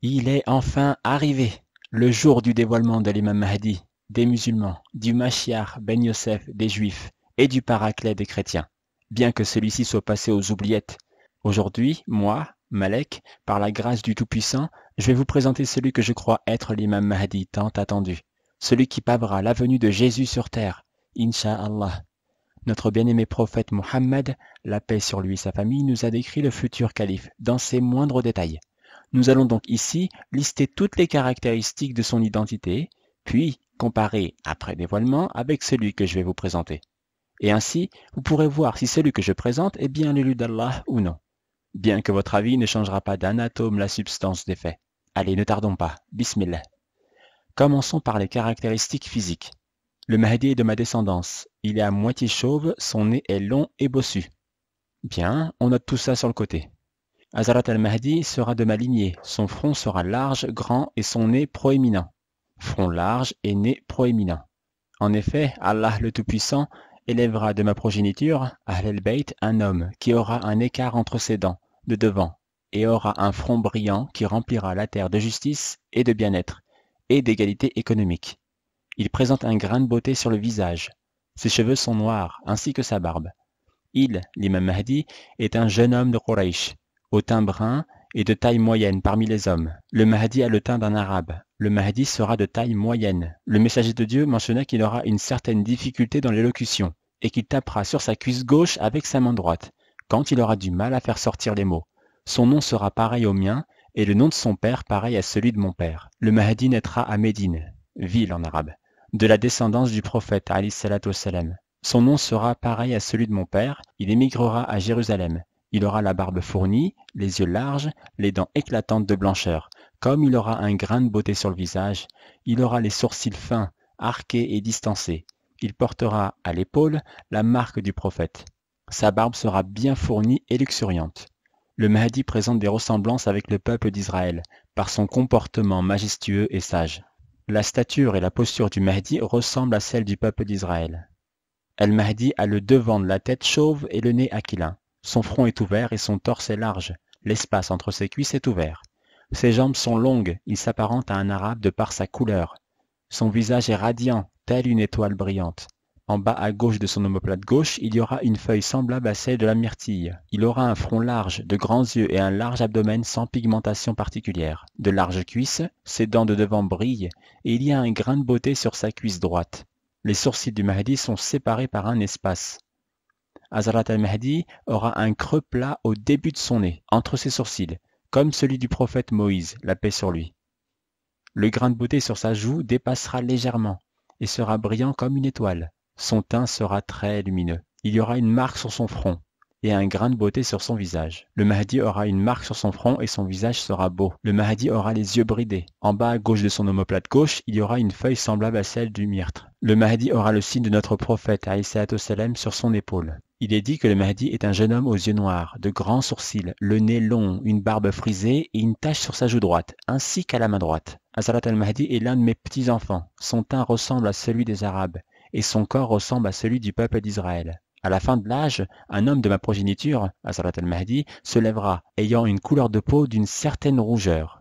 Il est enfin arrivé, le jour du dévoilement de l'imam Mahdi, des musulmans, du Mashiach, Ben Yosef des juifs et du Paraclet des chrétiens, bien que celui-ci soit passé aux oubliettes. Aujourd'hui, moi, Malek, par la grâce du Tout-Puissant, je vais vous présenter celui que je crois être l'imam Mahdi tant attendu, celui qui pavera la venue de Jésus sur terre, Inch'Allah. Notre bien-aimé prophète Mohammed, la paix sur lui et sa famille, nous a décrit le futur calife dans ses moindres détails. Nous allons donc ici lister toutes les caractéristiques de son identité, puis comparer après dévoilement avec celui que je vais vous présenter. Et ainsi, vous pourrez voir si celui que je présente est bien l'élu d'Allah ou non. Bien que votre avis ne changera pas d'un atome la substance des faits. Allez, ne tardons pas. Bismillah. Commençons par les caractéristiques physiques. Le Mahdi est de ma descendance. Il est à moitié chauve, son nez est long et bossu. Bien, on note tout ça sur le côté. Azarat al-Mahdi sera de ma lignée, son front sera large, grand et son nez proéminent. Front large et nez proéminent. En effet, Allah le Tout-Puissant élèvera de ma progéniture, Ahl al-Bayt, un homme qui aura un écart entre ses dents, de devant, et aura un front brillant qui remplira la terre de justice et de bien-être, et d'égalité économique. Il présente un grain de beauté sur le visage. Ses cheveux sont noirs, ainsi que sa barbe. Il, l'imam Mahdi, est un jeune homme de Quraysh, au teint brun et de taille moyenne parmi les hommes. Le Mahdi a le teint d'un arabe. Le Mahdi sera de taille moyenne. Le messager de Dieu mentionna qu'il aura une certaine difficulté dans l'élocution et qu'il tapera sur sa cuisse gauche avec sa main droite, quand il aura du mal à faire sortir les mots. Son nom sera pareil au mien et le nom de son père pareil à celui de mon père. Le Mahdi naîtra à Médine, ville en arabe, de la descendance du prophète, Ali Son nom sera pareil à celui de mon père, il émigrera à Jérusalem. Il aura la barbe fournie, les yeux larges, les dents éclatantes de blancheur. Comme il aura un grain de beauté sur le visage, il aura les sourcils fins, arqués et distancés. Il portera à l'épaule la marque du prophète. Sa barbe sera bien fournie et luxuriante. Le Mahdi présente des ressemblances avec le peuple d'Israël, par son comportement majestueux et sage. La stature et la posture du Mahdi ressemblent à celle du peuple d'Israël. El Mahdi a le devant de la tête chauve et le nez aquilin. Son front est ouvert et son torse est large. L'espace entre ses cuisses est ouvert. Ses jambes sont longues, il s'apparente à un arabe de par sa couleur. Son visage est radiant, tel une étoile brillante. En bas à gauche de son omoplate gauche, il y aura une feuille semblable à celle de la myrtille. Il aura un front large, de grands yeux et un large abdomen sans pigmentation particulière. De larges cuisses, ses dents de devant brillent, et il y a un grain de beauté sur sa cuisse droite. Les sourcils du Mahdi sont séparés par un espace. Azarat al-Mahdi aura un creux plat au début de son nez, entre ses sourcils, comme celui du prophète Moïse, la paix sur lui. Le grain de beauté sur sa joue dépassera légèrement et sera brillant comme une étoile. Son teint sera très lumineux. Il y aura une marque sur son front et un grain de beauté sur son visage. Le Mahdi aura une marque sur son front et son visage sera beau. Le Mahdi aura les yeux bridés. En bas à gauche de son omoplate gauche, il y aura une feuille semblable à celle du myrte. Le Mahdi aura le signe de notre prophète salam sur son épaule. Il est dit que le Mahdi est un jeune homme aux yeux noirs, de grands sourcils, le nez long, une barbe frisée et une tache sur sa joue droite, ainsi qu'à la main droite. Asarat al-Mahdi est l'un de mes petits-enfants. Son teint ressemble à celui des Arabes et son corps ressemble à celui du peuple d'Israël. À la fin de l'âge, un homme de ma progéniture, Asarat al-Mahdi, se lèvera, ayant une couleur de peau d'une certaine rougeur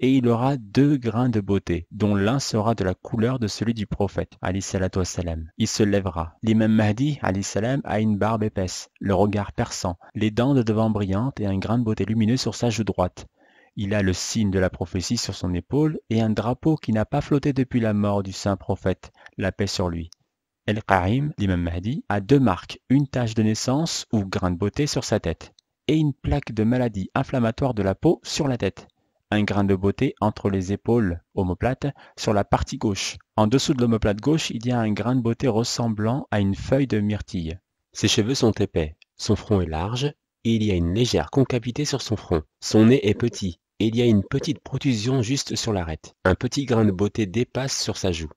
et il aura deux grains de beauté, dont l'un sera de la couleur de celui du prophète, salam. Il se lèvera. L'imam Mahdi, salam, a une barbe épaisse, le regard perçant, les dents de devant brillantes et un grain de beauté lumineux sur sa joue droite. Il a le signe de la prophétie sur son épaule et un drapeau qui n'a pas flotté depuis la mort du saint prophète, la paix sur lui. el qaim l'imam Mahdi, a deux marques, une tache de naissance ou grain de beauté sur sa tête, et une plaque de maladie inflammatoire de la peau sur la tête. Un grain de beauté entre les épaules omoplates sur la partie gauche. En dessous de l'omoplate gauche, il y a un grain de beauté ressemblant à une feuille de myrtille. Ses cheveux sont épais, son front est large, et il y a une légère concavité sur son front. Son nez est petit, et il y a une petite protusion juste sur l'arête. Un petit grain de beauté dépasse sur sa joue.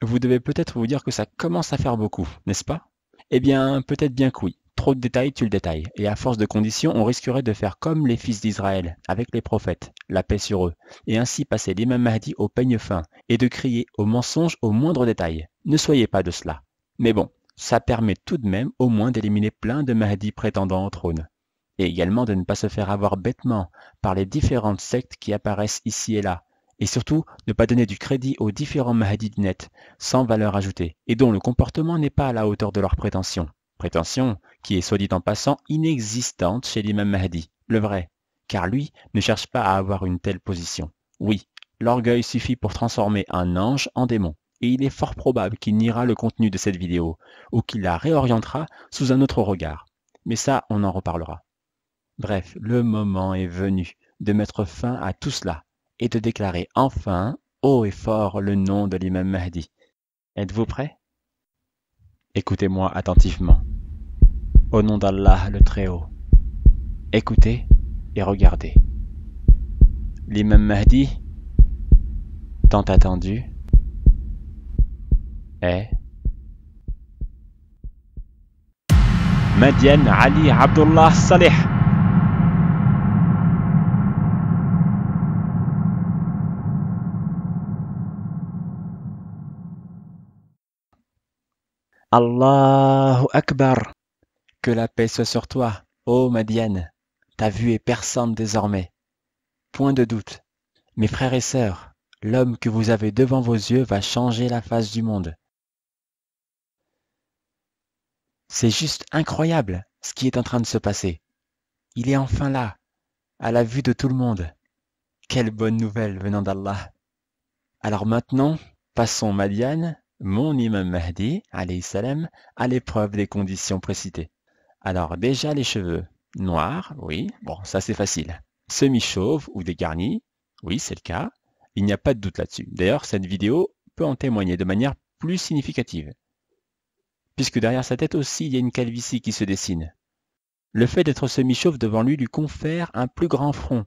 Vous devez peut-être vous dire que ça commence à faire beaucoup, n'est-ce pas Eh bien, peut-être bien que Trop de détails tu le détail, et à force de conditions, on risquerait de faire comme les fils d'Israël, avec les prophètes, la paix sur eux, et ainsi passer les mêmes Mahdi au peigne fin, et de crier au mensonge au moindre détail. Ne soyez pas de cela. Mais bon, ça permet tout de même au moins d'éliminer plein de Mahdi prétendants au trône, et également de ne pas se faire avoir bêtement par les différentes sectes qui apparaissent ici et là, et surtout ne pas donner du crédit aux différents Mahdi nets net, sans valeur ajoutée, et dont le comportement n'est pas à la hauteur de leurs prétentions prétention qui est soit dit en passant inexistante chez l'imam Mahdi, le vrai, car lui ne cherche pas à avoir une telle position. Oui, l'orgueil suffit pour transformer un ange en démon, et il est fort probable qu'il niera le contenu de cette vidéo, ou qu'il la réorientera sous un autre regard. Mais ça, on en reparlera. Bref, le moment est venu de mettre fin à tout cela, et de déclarer enfin haut et fort le nom de l'imam Mahdi. Êtes-vous prêts Écoutez-moi attentivement. Au nom d'Allah le Très-Haut. Écoutez et regardez. L'imam Mahdi, tant attendu, est Madian Ali Abdullah Saleh. Allahu Akbar. Que la paix soit sur toi, ô Madiane. Ta vue est perçante désormais. Point de doute. Mes frères et sœurs, l'homme que vous avez devant vos yeux va changer la face du monde. C'est juste incroyable ce qui est en train de se passer. Il est enfin là, à la vue de tout le monde. Quelle bonne nouvelle venant d'Allah. Alors maintenant, passons Madiane mon imam Mahdi, salam, à l'épreuve des conditions précitées. Alors déjà les cheveux, noirs, oui, bon, ça c'est facile. Semi-chauve ou dégarni, oui, c'est le cas. Il n'y a pas de doute là-dessus. D'ailleurs, cette vidéo peut en témoigner de manière plus significative. Puisque derrière sa tête aussi, il y a une calvitie qui se dessine. Le fait d'être semi-chauve devant lui lui confère un plus grand front.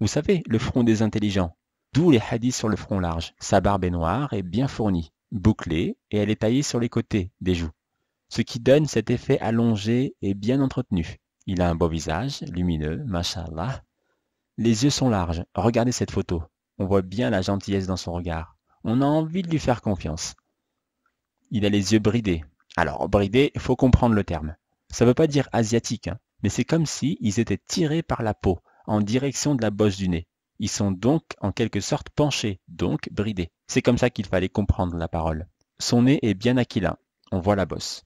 Vous savez, le front des intelligents. D'où les hadiths sur le front large. Sa barbe est noire et bien fournie bouclée et elle est taillée sur les côtés des joues, ce qui donne cet effet allongé et bien entretenu. Il a un beau visage, lumineux, mashallah. Les yeux sont larges, regardez cette photo. On voit bien la gentillesse dans son regard. On a envie de lui faire confiance. Il a les yeux bridés. Alors, bridés, faut comprendre le terme. Ça ne veut pas dire asiatique, hein, mais c'est comme si étaient tirés par la peau, en direction de la bosse du nez. Ils sont donc en quelque sorte penchés, donc bridés. C'est comme ça qu'il fallait comprendre la parole. Son nez est bien aquilin, on voit la bosse.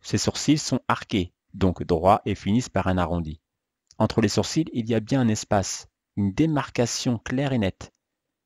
Ses sourcils sont arqués, donc droits et finissent par un arrondi. Entre les sourcils, il y a bien un espace, une démarcation claire et nette.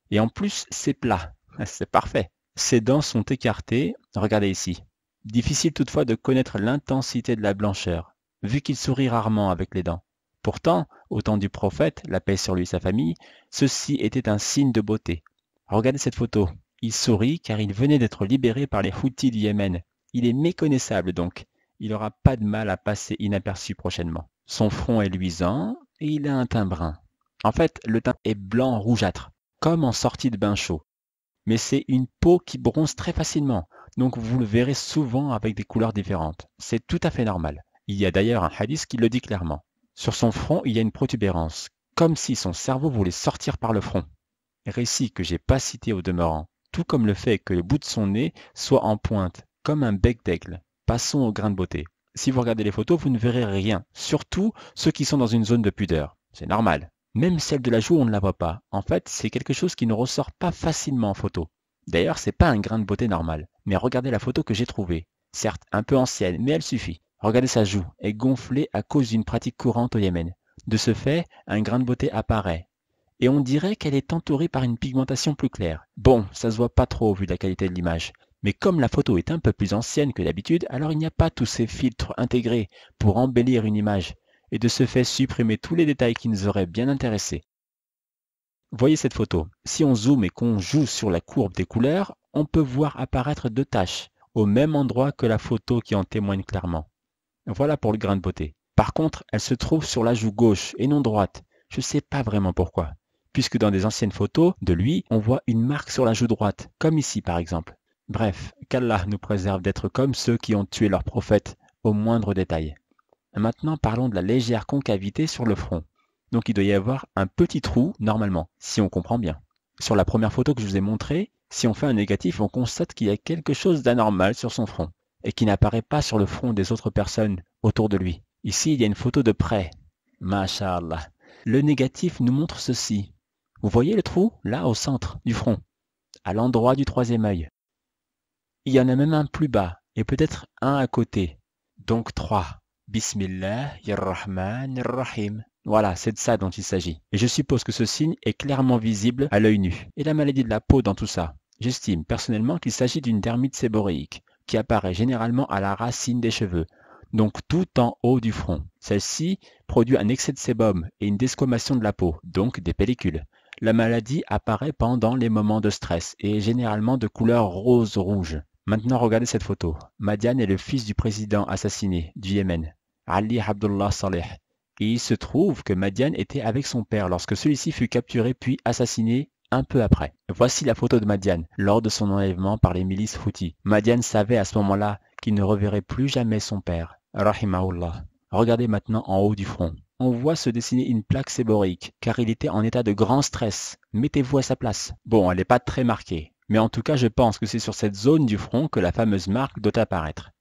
Et en plus, c'est plat. C'est parfait. Ses dents sont écartées, regardez ici. Difficile toutefois de connaître l'intensité de la blancheur, vu qu'il sourit rarement avec les dents. Pourtant, au temps du prophète, la paix sur lui et sa famille, ceci était un signe de beauté. Regardez cette photo. Il sourit car il venait d'être libéré par les Houthis du Yémen. Il est méconnaissable donc. Il n'aura pas de mal à passer inaperçu prochainement. Son front est luisant et il a un teint brun. En fait, le teint est blanc rougeâtre, comme en sortie de bain chaud. Mais c'est une peau qui bronze très facilement, donc vous le verrez souvent avec des couleurs différentes. C'est tout à fait normal. Il y a d'ailleurs un hadith qui le dit clairement. Sur son front, il y a une protubérance, comme si son cerveau voulait sortir par le front. Récit que j'ai pas cité au demeurant, tout comme le fait que le bout de son nez soit en pointe, comme un bec d'aigle. Passons au grain de beauté. Si vous regardez les photos, vous ne verrez rien, surtout ceux qui sont dans une zone de pudeur. C'est normal. Même celle de la joue, on ne la voit pas. En fait, c'est quelque chose qui ne ressort pas facilement en photo. D'ailleurs, c'est pas un grain de beauté normal. Mais regardez la photo que j'ai trouvée. Certes, un peu ancienne, mais elle suffit. Regardez sa joue, est gonflée à cause d'une pratique courante au Yémen. De ce fait, un grain de beauté apparaît. Et on dirait qu'elle est entourée par une pigmentation plus claire. Bon, ça se voit pas trop vu la qualité de l'image. Mais comme la photo est un peu plus ancienne que d'habitude, alors il n'y a pas tous ces filtres intégrés pour embellir une image, et de ce fait supprimer tous les détails qui nous auraient bien intéressés. Voyez cette photo. Si on zoome et qu'on joue sur la courbe des couleurs, on peut voir apparaître deux taches, au même endroit que la photo qui en témoigne clairement. Voilà pour le grain de beauté. Par contre, elle se trouve sur la joue gauche et non droite. Je ne sais pas vraiment pourquoi. Puisque dans des anciennes photos de lui, on voit une marque sur la joue droite, comme ici par exemple. Bref, qu'Allah nous préserve d'être comme ceux qui ont tué leur prophète, au moindre détail. Maintenant, parlons de la légère concavité sur le front. Donc il doit y avoir un petit trou, normalement, si on comprend bien. Sur la première photo que je vous ai montrée, si on fait un négatif, on constate qu'il y a quelque chose d'anormal sur son front et qui n'apparaît pas sur le front des autres personnes autour de lui. Ici, il y a une photo de près. Masha'Allah. Le négatif nous montre ceci. Vous voyez le trou, là, au centre du front, à l'endroit du troisième œil. Il y en a même un plus bas, et peut-être un à côté. Donc trois. Bismillah, Rahman, Rahim. Voilà, c'est de ça dont il s'agit. Et je suppose que ce signe est clairement visible à l'œil nu. Et la maladie de la peau dans tout ça J'estime personnellement qu'il s'agit d'une dermite séboréique apparaît généralement à la racine des cheveux, donc tout en haut du front. Celle-ci produit un excès de sébum et une desquamation de la peau, donc des pellicules. La maladie apparaît pendant les moments de stress et est généralement de couleur rose-rouge. Maintenant, regardez cette photo. Madiane est le fils du président assassiné du Yémen, Ali Abdullah Saleh. Et il se trouve que Madiane était avec son père lorsque celui-ci fut capturé puis assassiné un peu après. Voici la photo de Madiane lors de son enlèvement par les milices Fouti. Madiane savait à ce moment-là qu'il ne reverrait plus jamais son père. Rahimahullah. Regardez maintenant en haut du front. On voit se dessiner une plaque séborique, car il était en état de grand stress. Mettez-vous à sa place. Bon, elle n'est pas très marquée, mais en tout cas je pense que c'est sur cette zone du front que la fameuse marque doit apparaître.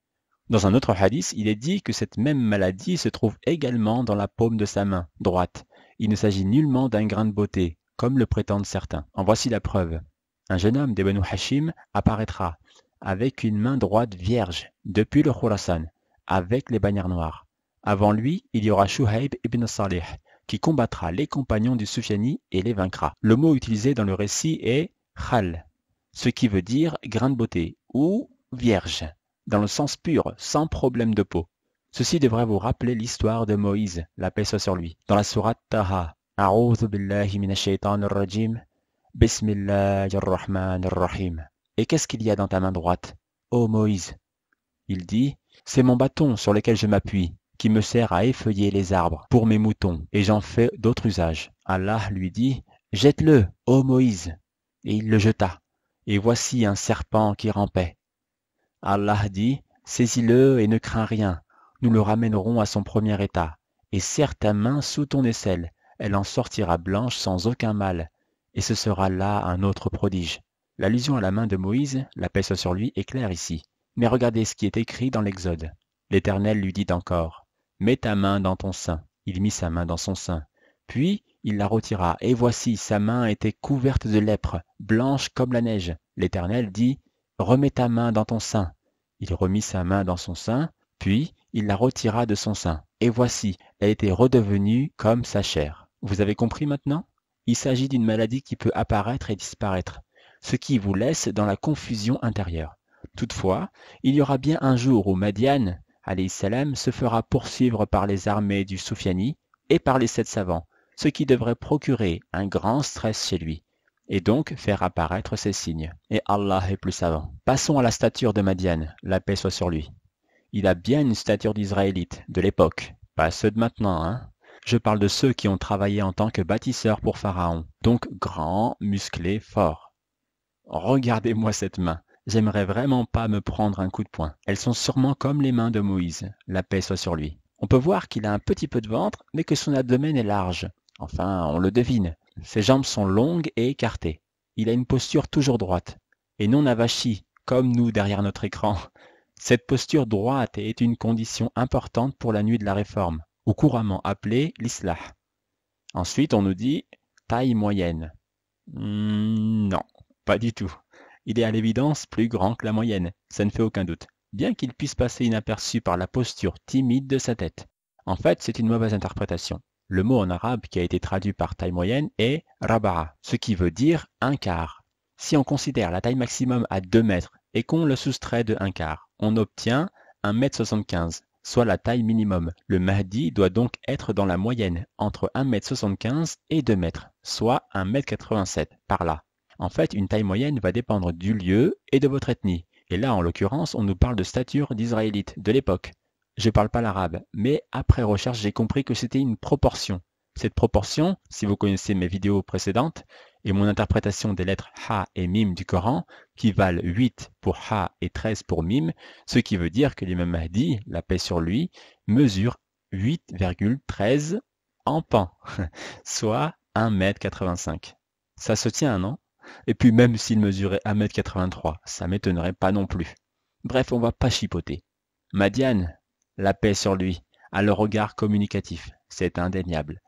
Dans un autre hadith, il est dit que cette même maladie se trouve également dans la paume de sa main droite. Il ne s'agit nullement d'un grain de beauté, comme le prétendent certains. En voici la preuve. Un jeune homme des benou Hashim apparaîtra avec une main droite vierge depuis le Khurasan, avec les bannières noires. Avant lui, il y aura Shuhaib ibn Salih, qui combattra les compagnons du Sufiani et les vaincra. Le mot utilisé dans le récit est khal, ce qui veut dire grain de beauté ou vierge, dans le sens pur, sans problème de peau. Ceci devrait vous rappeler l'histoire de Moïse, la paix soit sur lui, dans la sourate Taha, et qu'est-ce qu'il y a dans ta main droite Ô Moïse Il dit C'est mon bâton sur lequel je m'appuie, qui me sert à effeuiller les arbres pour mes moutons, et j'en fais d'autres usages. Allah lui dit Jette-le, ô Moïse Et il le jeta, et voici un serpent qui rampait. Allah dit Saisis-le et ne crains rien, nous le ramènerons à son premier état, et serre ta main sous ton aisselle elle en sortira blanche sans aucun mal, et ce sera là un autre prodige. L'allusion à la main de Moïse, la paix sur lui, est claire ici. Mais regardez ce qui est écrit dans l'Exode. L'Éternel lui dit encore, Mets ta main dans ton sein. Il mit sa main dans son sein. Puis il la retira, et voici, sa main était couverte de lèpre, blanche comme la neige. L'Éternel dit, Remets ta main dans ton sein. Il remit sa main dans son sein, puis il la retira de son sein, et voici, elle était redevenue comme sa chair. Vous avez compris maintenant Il s'agit d'une maladie qui peut apparaître et disparaître, ce qui vous laisse dans la confusion intérieure. Toutefois, il y aura bien un jour où Madiane, salam, se fera poursuivre par les armées du Soufiani et par les sept savants, ce qui devrait procurer un grand stress chez lui, et donc faire apparaître ses signes. Et Allah est plus savant. Passons à la stature de Madian, la paix soit sur lui. Il a bien une stature d'Israélite, de l'époque, pas ceux de maintenant, hein je parle de ceux qui ont travaillé en tant que bâtisseurs pour Pharaon, donc grands, musclés, forts. Regardez-moi cette main. J'aimerais vraiment pas me prendre un coup de poing. Elles sont sûrement comme les mains de Moïse. La paix soit sur lui. On peut voir qu'il a un petit peu de ventre, mais que son abdomen est large. Enfin, on le devine. Ses jambes sont longues et écartées. Il a une posture toujours droite, et non avachie, comme nous derrière notre écran. Cette posture droite est une condition importante pour la nuit de la réforme ou couramment appelé l'islah. Ensuite, on nous dit taille moyenne. Hmm, non, pas du tout. Il est à l'évidence plus grand que la moyenne, ça ne fait aucun doute, bien qu'il puisse passer inaperçu par la posture timide de sa tête. En fait, c'est une mauvaise interprétation. Le mot en arabe qui a été traduit par taille moyenne est rabara », ce qui veut dire un quart. Si on considère la taille maximum à 2 mètres et qu'on le soustrait de un quart, on obtient 1m75, soit la taille minimum. Le Mahdi doit donc être dans la moyenne, entre 1m75 et 2 m, soit 1m87, par là. En fait, une taille moyenne va dépendre du lieu et de votre ethnie. Et là, en l'occurrence, on nous parle de stature d'israélite, de l'époque. Je ne parle pas l'arabe, mais après recherche, j'ai compris que c'était une proportion. Cette proportion, si vous connaissez mes vidéos précédentes, et mon interprétation des lettres Ha et Mim du Coran, qui valent 8 pour Ha et 13 pour Mim, ce qui veut dire que l'imam Mahdi, la paix sur lui, mesure 8,13 en pan, soit 1m85. Ça se tient, non Et puis même s'il mesurait 1m83, ça m'étonnerait pas non plus. Bref, on va pas chipoter. Madiane, la paix sur lui, a le regard communicatif, c'est indéniable.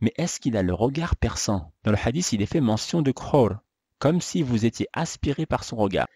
Mais est-ce qu'il a le regard perçant Dans le hadith, il est fait mention de khor, comme si vous étiez aspiré par son regard.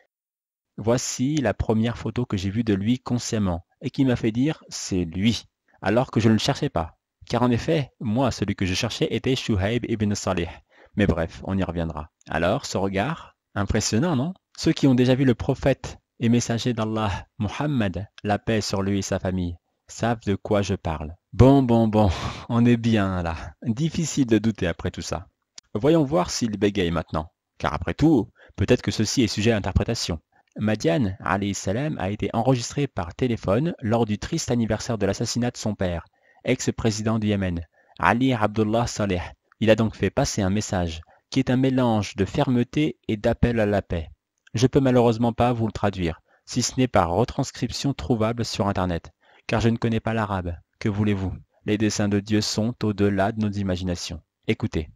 Voici la première photo que j'ai vue de lui consciemment et qui m'a fait dire c'est lui, alors que je ne le cherchais pas. Car en effet, moi, celui que je cherchais était Shuhaib ibn Salih. Mais bref, on y reviendra. Alors, ce regard, impressionnant, non Ceux qui ont déjà vu le prophète et messager d'Allah, Muhammad, la paix sur lui et sa famille, savent de quoi je parle. Bon, bon, bon, on est bien là. Difficile de douter après tout ça. Voyons voir s'il bégaye maintenant. Car après tout, peut-être que ceci est sujet à interprétation. Madiane, Ali Salem a été enregistré par téléphone lors du triste anniversaire de l'assassinat de son père, ex-président du Yémen, Ali Abdullah Saleh. Il a donc fait passer un message, qui est un mélange de fermeté et d'appel à la paix. Je peux malheureusement pas vous le traduire, si ce n'est par retranscription trouvable sur Internet. car je ne connais pas l'arabe. Que voulez-vous Les desseins de Dieu sont au-delà de nos imaginations. Écoutez.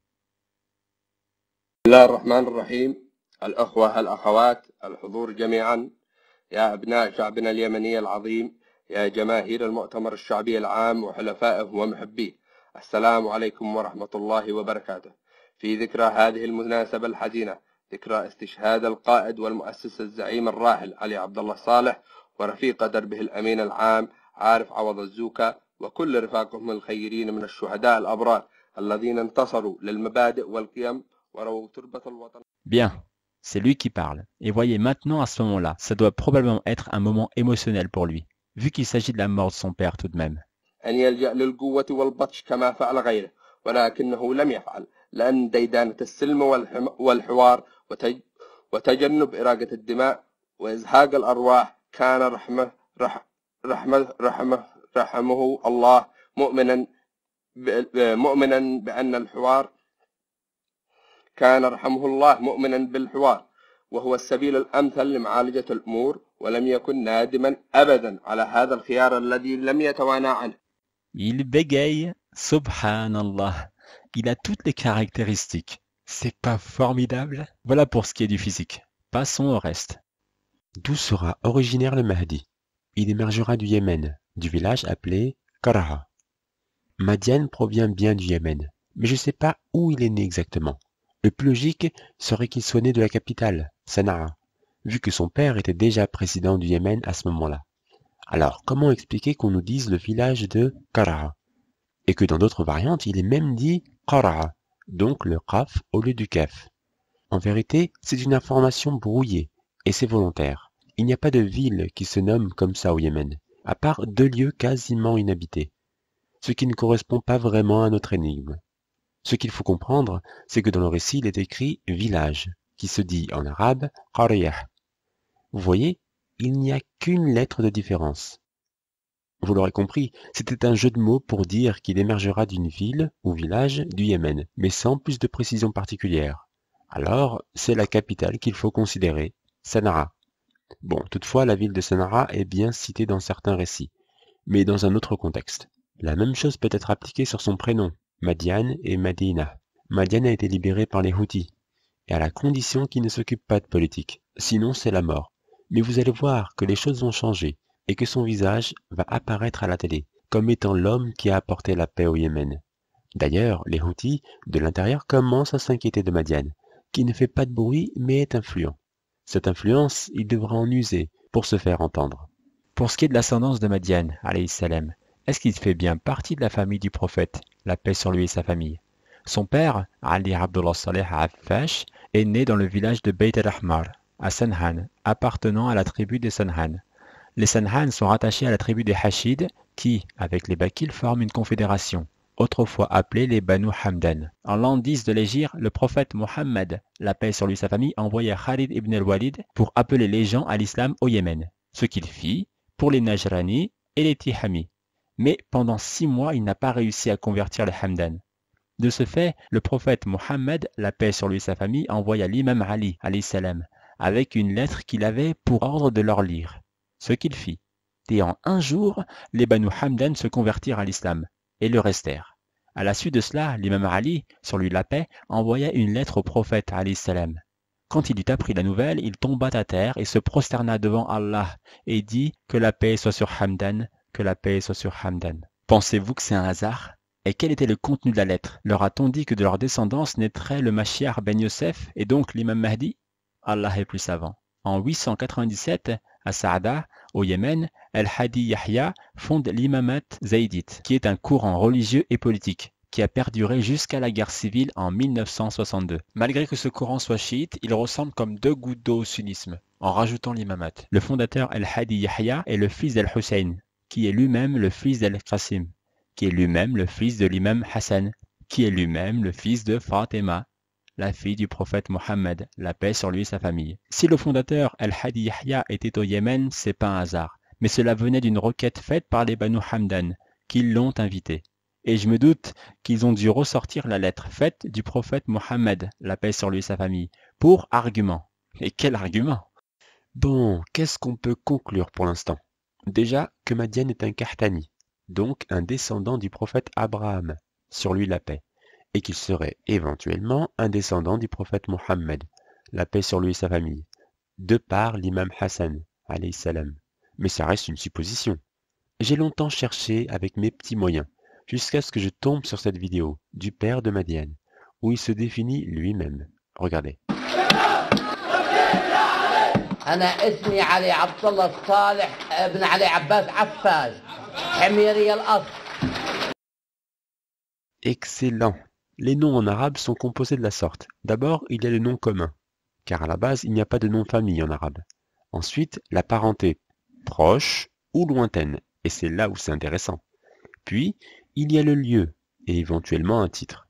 الله الرحمن الرحيم الأخوة الأخوات الحضور جميعا يا أبناء شعبنا اليمني العظيم يا جماهير المؤتمر الشعبي العام وحلفائه ومحبيه السلام عليكم ورحمة الله وبركاته في ذكرى هذه المناسبة الحزينة ذكرى استشهاد القائد والمؤسس الزعيم الراحل علي عبد الله صالح ورفيق دربه الأمين العام عارف عوض الزوكا وكل رفاقهم الخيرين من الشهداء الأبرار الذين انتصروا للمبادئ والقيم وروا تربة الوطن. Bien. C'est lui qui parle. Et voyez maintenant à ce moment-là, ça doit probablement être un moment émotionnel pour lui, vu qu'il s'agit de la mort de son père tout de même. أن يلجأ للقوة والبطش كما فعل غيره ولكنه لم يفعل لأن ديدانة السلم والحوار وتج... وتجنب إراقة الدماء وإزهاق الأرواح كان رحمة رح رحمه رحمه رحمه الله مؤمنا مؤمنا بأن الحوار كان رحمه الله مؤمنا بالحوار وهو السبيل الأمثل لمعالجة الأمور ولم يكن نادما أبدا على هذا الخيار الذي لم يتوانى عنه. Il bégaye, subhanallah. Il a toutes les caractéristiques. C'est pas formidable Voilà pour ce qui est du physique. Passons au reste. D'où sera originaire le Mahdi Il émergera du Yémen, du village appelé Karaha. Madian provient bien du Yémen, mais je ne sais pas où il est né exactement. Le plus logique serait qu'il soit né de la capitale, Sanaa, vu que son père était déjà président du Yémen à ce moment-là. Alors, comment expliquer qu'on nous dise le village de Karaha Et que dans d'autres variantes, il est même dit Karaha, donc le Qaf au lieu du Kef. En vérité, c'est une information brouillée, et c'est volontaire. Il n'y a pas de ville qui se nomme comme ça au Yémen, à part deux lieux quasiment inhabités, ce qui ne correspond pas vraiment à notre énigme. Ce qu'il faut comprendre, c'est que dans le récit, il est écrit « village », qui se dit en arabe « qariyah ». Vous voyez, il n'y a qu'une lettre de différence. Vous l'aurez compris, c'était un jeu de mots pour dire qu'il émergera d'une ville ou village du Yémen, mais sans plus de précision particulière. Alors, c'est la capitale qu'il faut considérer, Sanara. Bon, toutefois, la ville de Sanara est bien citée dans certains récits, mais dans un autre contexte. La même chose peut être appliquée sur son prénom, Madiane et Madina. Madiane a été libérée par les Houthis, et à la condition qu'il ne s'occupe pas de politique, sinon c'est la mort. Mais vous allez voir que les choses ont changé, et que son visage va apparaître à la télé, comme étant l'homme qui a apporté la paix au Yémen. D'ailleurs, les Houthis, de l'intérieur, commencent à s'inquiéter de Madiane, qui ne fait pas de bruit mais est influent. Cette influence, il devra en user pour se faire entendre. Pour ce qui est de l'ascendance de Madian, Salem, est-ce qu'il fait bien partie de la famille du prophète, la paix sur lui et sa famille Son père, Ali Abdullah Saleh Affash, est né dans le village de Beit al-Ahmar, à Sanhan, appartenant à la tribu des Sanhan. Les Sanhan sont rattachés à la tribu des Hashid, qui, avec les Bakil, forment une confédération autrefois appelés les Banu Hamdan. En l'an 10 de l'Égypte, le prophète Mohammed, la paix sur lui et sa famille, envoya Khalid ibn al-Walid pour appeler les gens à l'islam au Yémen, ce qu'il fit pour les Najrani et les Tihami. Mais pendant six mois, il n'a pas réussi à convertir les Hamdan. De ce fait, le prophète Mohammed, la paix sur lui et sa famille, envoya l'imam Ali, salam, avec une lettre qu'il avait pour ordre de leur lire, ce qu'il fit. Et en un jour, les Banu Hamdan se convertirent à l'islam, et le restèrent. À la suite de cela, l'imam Ali, sur lui la paix, envoya une lettre au prophète Ali salam. Quand il eut appris la nouvelle, il tomba à terre et se prosterna devant Allah et dit que la paix soit sur Hamdan, que la paix soit sur Hamdan. Pensez-vous que c'est un hasard Et quel était le contenu de la lettre Leur a-t-on dit que de leur descendance naîtrait le Mashiach Ben Yosef et donc l'imam Mahdi Allah est plus savant. En 897, à Saada, au Yémen, Al-Hadi Yahya fonde l'Imamat zaydite, qui est un courant religieux et politique qui a perduré jusqu'à la guerre civile en 1962. Malgré que ce courant soit chiite, il ressemble comme deux gouttes d'eau au sunnisme, en rajoutant l'imamat. Le fondateur Al-Hadi Yahya est le fils d'Al-Hussein, qui est lui-même le fils d'Al-Qasim, qui est lui-même le fils de l'imam Hassan, qui est lui-même le fils de Fatima, la fille du prophète Mohammed, la paix sur lui et sa famille. Si le fondateur Al-Hadi Yahya était au Yémen, c'est pas un hasard, mais cela venait d'une requête faite par les Banu Hamdan, qui l'ont invité. Et je me doute qu'ils ont dû ressortir la lettre faite du prophète Mohammed, la paix sur lui et sa famille, pour argument. Et quel argument Bon, qu'est-ce qu'on peut conclure pour l'instant Déjà que Madian est un Kahtani, donc un descendant du prophète Abraham, sur lui la paix et qu'il serait éventuellement un descendant du prophète Mohammed, la paix sur lui et sa famille, de par l'imam Hassan, salam. Mais ça reste une supposition. J'ai longtemps cherché avec mes petits moyens, jusqu'à ce que je tombe sur cette vidéo du père de Madiane, où il se définit lui-même. Regardez. Excellent les noms en arabe sont composés de la sorte. D'abord, il y a le nom commun, car à la base, il n'y a pas de nom de famille en arabe. Ensuite, la parenté, proche ou lointaine, et c'est là où c'est intéressant. Puis, il y a le lieu, et éventuellement un titre.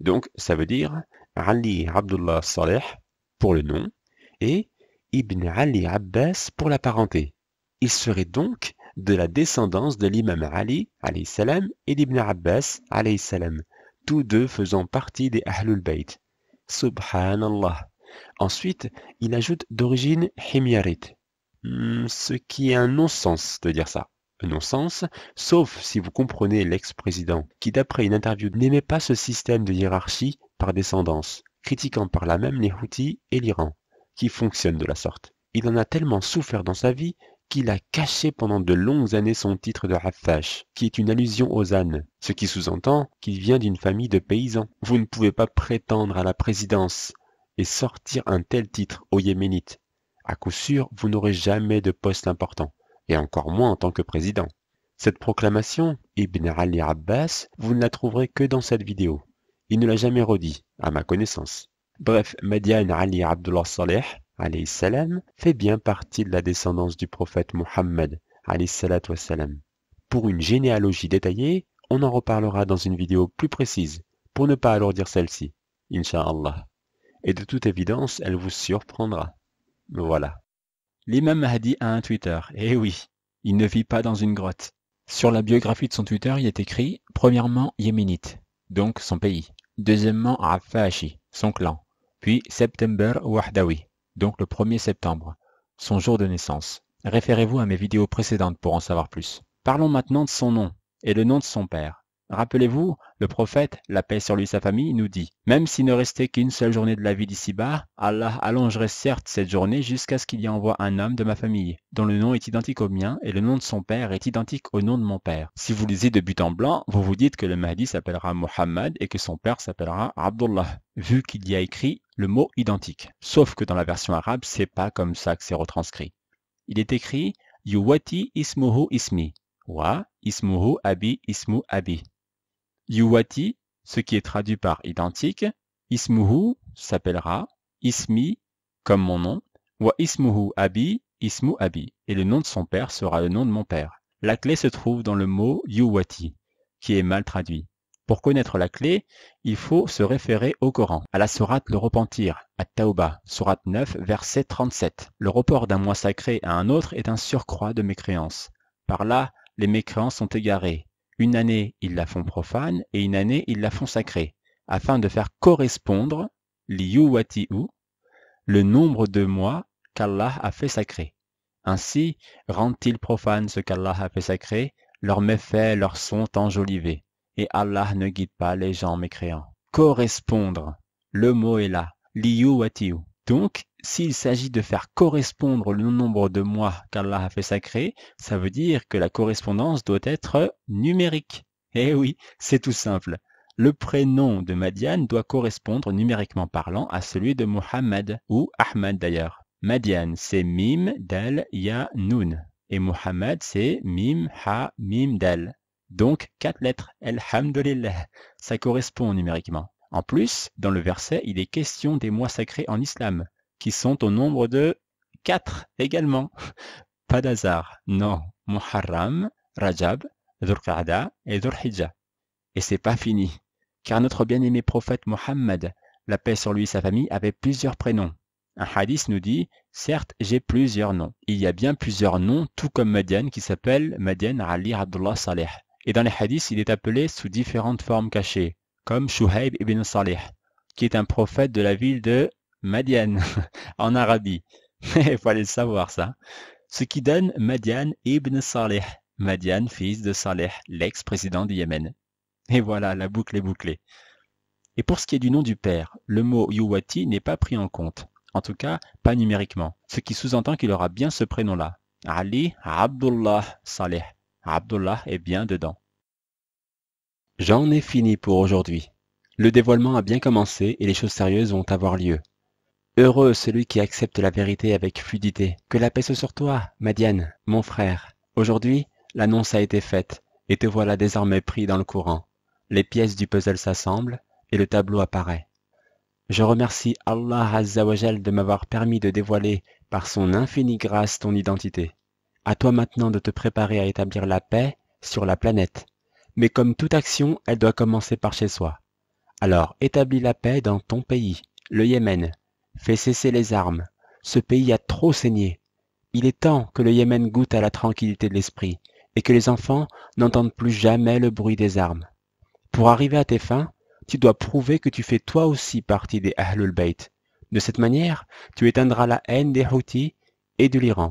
Donc, ça veut dire Ali Abdullah Saleh pour le nom, et Ibn Ali Abbas pour la parenté. Il serait donc de la descendance de l'imam Ali, alayhi salam, et d'Ibn Abbas, alayhi salam tous deux faisant partie des Ahlul Bayt. Subhanallah. Ensuite, il ajoute d'origine himyarite, hmm, ce qui est un non-sens de dire ça. Un non-sens, sauf si vous comprenez l'ex-président, qui d'après une interview n'aimait pas ce système de hiérarchie par descendance, critiquant par là même les Houthis et l'Iran, qui fonctionnent de la sorte. Il en a tellement souffert dans sa vie qu'il a caché pendant de longues années son titre de rafash qui est une allusion aux ânes, ce qui sous-entend qu'il vient d'une famille de paysans. Vous ne pouvez pas prétendre à la présidence et sortir un tel titre au Yéménite. À coup sûr, vous n'aurez jamais de poste important, et encore moins en tant que président. Cette proclamation, Ibn Ali Abbas, vous ne la trouverez que dans cette vidéo. Il ne l'a jamais redit, à ma connaissance. Bref, Madian Ali Abdullah Saleh, salam, fait bien partie de la descendance du prophète Mohammed Pour une généalogie détaillée, on en reparlera dans une vidéo plus précise, pour ne pas alourdir celle-ci, Inch'Allah. Et de toute évidence, elle vous surprendra. Voilà. L'imam Mahdi a un Twitter, eh oui, il ne vit pas dans une grotte. Sur la biographie de son Twitter, il est écrit, premièrement, yéménite, donc son pays. Deuxièmement, Fashi, son clan. Puis September Wahdawi, donc le 1er septembre, son jour de naissance. Référez-vous à mes vidéos précédentes pour en savoir plus. Parlons maintenant de son nom et le nom de son père. Rappelez-vous, le prophète, la paix sur lui et sa famille, nous dit « Même s'il ne restait qu'une seule journée de la vie d'ici-bas, Allah allongerait certes cette journée jusqu'à ce qu'il y envoie un homme de ma famille, dont le nom est identique au mien et le nom de son père est identique au nom de mon père. » Si vous lisez de but en blanc, vous vous dites que le Mahdi s'appellera Mohammed et que son père s'appellera Abdullah, vu qu'il y a écrit le mot identique. Sauf que dans la version arabe, c'est pas comme ça que c'est retranscrit. Il est écrit « Yuwati ismuhu ismi » Wa ismuhu abi ismu abi » Yuwati, ce qui est traduit par identique, Ismuhu s'appellera, Ismi, comme mon nom, ou Ismuhu Abi, Ismu Abi, et le nom de son père sera le nom de mon père. La clé se trouve dans le mot Yuwati, qui est mal traduit. Pour connaître la clé, il faut se référer au Coran, à la sourate le repentir, à Taouba, sourate 9, verset 37. Le report d'un mois sacré à un autre est un surcroît de mécréance. Par là, les mécréances sont égarées. Une année, ils la font profane et une année, ils la font sacrée, afin de faire correspondre liyuwati'u, le nombre de mois qu'Allah a fait sacré. Ainsi rendent-ils profane ce qu'Allah a fait sacré, leurs méfaits leur sont enjolivés, et Allah ne guide pas les gens mécréants. Correspondre, le mot est là, watiou. Donc, s'il s'agit de faire correspondre le nombre de mois qu'Allah a fait sacré, ça veut dire que la correspondance doit être numérique. Eh oui, c'est tout simple. Le prénom de Madian doit correspondre numériquement parlant à celui de Muhammad ou Ahmad d'ailleurs. Madian, c'est Mim, Dal, Ya, Nun. Et Mohammed, c'est Mim, Ha, Mim, Dal. Donc, quatre lettres. Elhamdulillah. Ça correspond numériquement. En plus, dans le verset, il est question des mois sacrés en islam qui sont au nombre de quatre également. Pas d'hasard. Non. Muharram, Rajab, dhul et dhul Et c'est pas fini. Car notre bien-aimé prophète Mohammed, la paix sur lui et sa famille, avait plusieurs prénoms. Un hadith nous dit, certes, j'ai plusieurs noms. Il y a bien plusieurs noms, tout comme Madian, qui s'appelle Madian Ali Abdullah Saleh. Et dans les hadiths, il est appelé sous différentes formes cachées, comme Shuhaib ibn Saleh, qui est un prophète de la ville de Madian, en Arabie. Il fallait le savoir, ça. Ce qui donne Madian ibn Saleh. Madian, fils de Saleh, l'ex-président du Yémen. Et voilà, la boucle est bouclée. Et pour ce qui est du nom du père, le mot Yuwati n'est pas pris en compte. En tout cas, pas numériquement. Ce qui sous-entend qu'il aura bien ce prénom-là. Ali Abdullah Saleh. Abdullah est bien dedans. J'en ai fini pour aujourd'hui. Le dévoilement a bien commencé et les choses sérieuses vont avoir lieu. Heureux celui qui accepte la vérité avec fluidité. Que la paix soit sur toi, Madiane, mon frère. Aujourd'hui, l'annonce a été faite, et te voilà désormais pris dans le courant. Les pièces du puzzle s'assemblent, et le tableau apparaît. Je remercie Allah Azzawajal de m'avoir permis de dévoiler, par son infinie grâce, ton identité. À toi maintenant de te préparer à établir la paix sur la planète. Mais comme toute action, elle doit commencer par chez soi. Alors établis la paix dans ton pays, le Yémen, Fais cesser les armes. Ce pays a trop saigné. Il est temps que le Yémen goûte à la tranquillité de l'esprit et que les enfants n'entendent plus jamais le bruit des armes. Pour arriver à tes fins, tu dois prouver que tu fais toi aussi partie des Ahlul Bayt. De cette manière, tu éteindras la haine des Houthis et de l'Iran.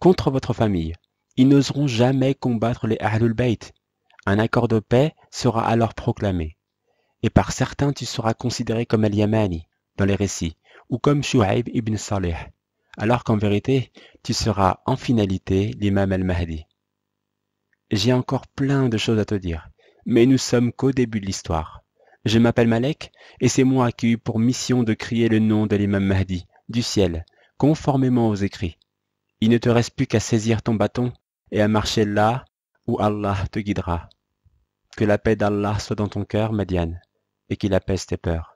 Contre votre famille, ils n'oseront jamais combattre les Ahlul Bayt. Un accord de paix sera alors proclamé. Et par certains, tu seras considéré comme El Yamani dans les récits, ou comme Shu'aib ibn Salih, alors qu'en vérité, tu seras en finalité l'imam al-Mahdi. J'ai encore plein de choses à te dire, mais nous sommes qu'au début de l'histoire. Je m'appelle Malek, et c'est moi qui eu pour mission de crier le nom de l'imam Mahdi, du ciel, conformément aux écrits. Il ne te reste plus qu'à saisir ton bâton et à marcher là où Allah te guidera. Que la paix d'Allah soit dans ton cœur, Madiane, et qu'il apaise tes peurs.